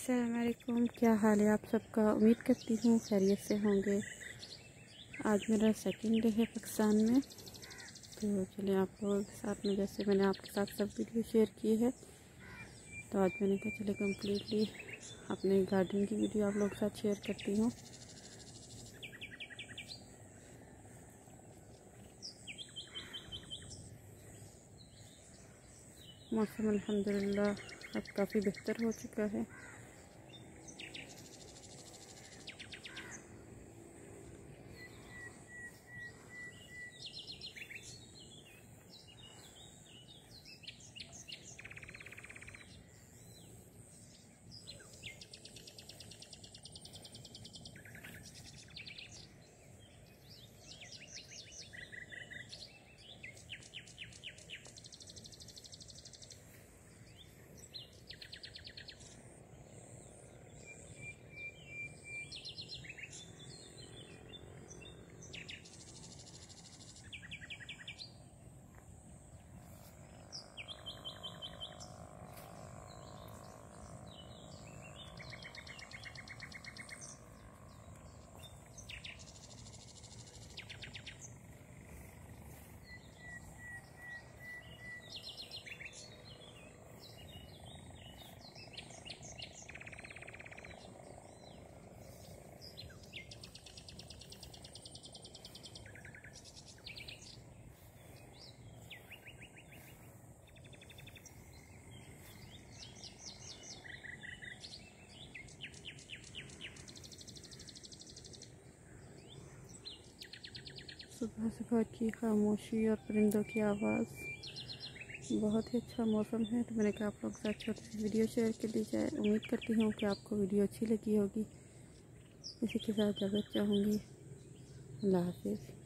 असलकुम क्या हाल है आप सबका उम्मीद करती हूँ खैरियत से होंगे आज मेरा सेकंड डे है पाकिस्तान में तो चलिए आप लोगों के साथ में जैसे मैंने आपके साथ सब वीडियो शेयर की है तो आज मैंने कहा चले कम्प्लीटली अपने गार्डन की वीडियो आप लोगों के साथ शेयर करती हूँ मौसम अलहमदिल्ला अब काफ़ी बेहतर हो चुका है सुबह सुबह की खामोशी और परिंदों की आवाज़ बहुत ही अच्छा मौसम है तो मैंने कहा आप लोग साथ छोटी सी वीडियो शेयर कर दी जाए उम्मीद करती हूँ कि आपको वीडियो अच्छी लगी होगी इसी के साथ जगह चाहूँगी अल्लाह हाफिज़